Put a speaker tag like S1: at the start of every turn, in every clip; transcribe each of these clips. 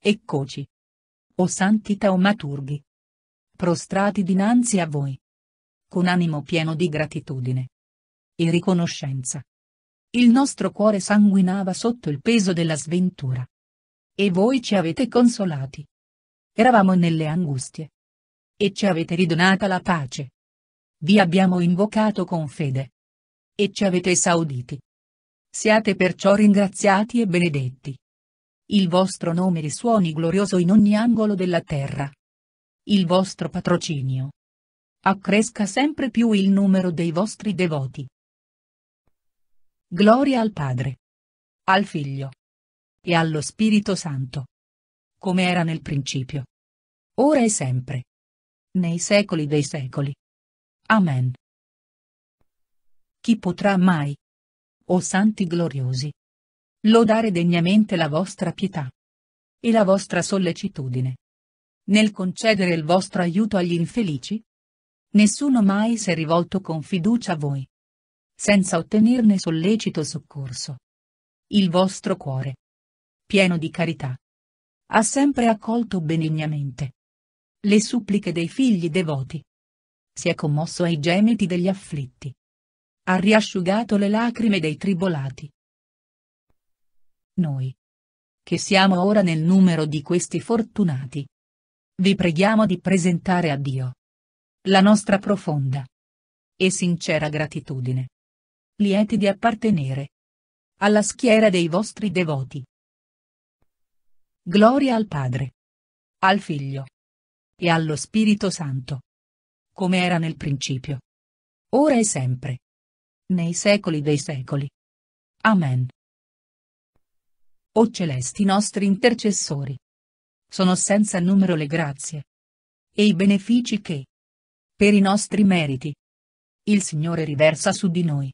S1: Eccoci. O santi taumaturghi. Prostrati dinanzi a voi. Con animo pieno di gratitudine. E riconoscenza. Il nostro cuore sanguinava sotto il peso della sventura. E voi ci avete consolati. Eravamo nelle angustie. E ci avete ridonata la pace. Vi abbiamo invocato con fede. E ci avete esauditi. Siate perciò ringraziati e benedetti. Il vostro nome risuoni glorioso in ogni angolo della terra. Il vostro patrocinio. Accresca sempre più il numero dei vostri devoti. Gloria al Padre. Al Figlio. E allo Spirito Santo. Come era nel principio. Ora e sempre. Nei secoli dei secoli. Amen. Chi potrà mai? O santi gloriosi lodare degnamente la vostra pietà e la vostra sollecitudine. Nel concedere il vostro aiuto agli infelici? Nessuno mai si è rivolto con fiducia a voi, senza ottenerne sollecito soccorso. Il vostro cuore, pieno di carità, ha sempre accolto benignamente le suppliche dei figli devoti. Si è commosso ai gemiti degli afflitti. Ha riasciugato le lacrime dei tribolati noi. Che siamo ora nel numero di questi fortunati. Vi preghiamo di presentare a Dio. La nostra profonda. E sincera gratitudine. Lieti di appartenere. Alla schiera dei vostri devoti. Gloria al Padre. Al Figlio. E allo Spirito Santo. Come era nel principio. Ora e sempre. Nei secoli dei secoli. Amen o celesti nostri intercessori. Sono senza numero le grazie e i benefici che, per i nostri meriti, il Signore riversa su di noi.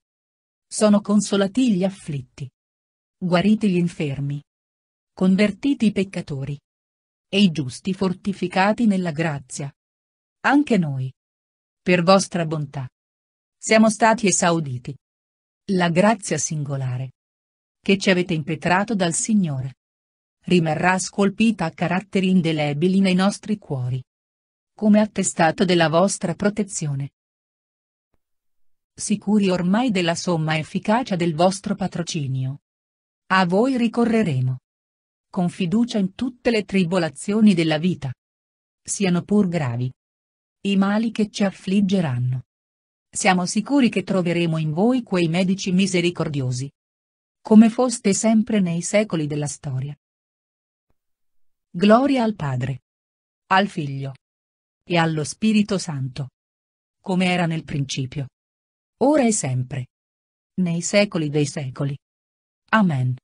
S1: Sono consolati gli afflitti, guariti gli infermi, convertiti i peccatori e i giusti fortificati nella grazia. Anche noi, per vostra bontà, siamo stati esauditi. La grazia singolare che ci avete impetrato dal Signore. Rimarrà scolpita a caratteri indelebili nei nostri cuori. Come attestato della vostra protezione. Sicuri ormai della somma efficacia del vostro patrocinio. A voi ricorreremo. Con fiducia in tutte le tribolazioni della vita. Siano pur gravi. I mali che ci affliggeranno. Siamo sicuri che troveremo in voi quei medici misericordiosi, come foste sempre nei secoli della storia. Gloria al Padre, al Figlio e allo Spirito Santo, come era nel principio, ora e sempre, nei secoli dei secoli. Amen.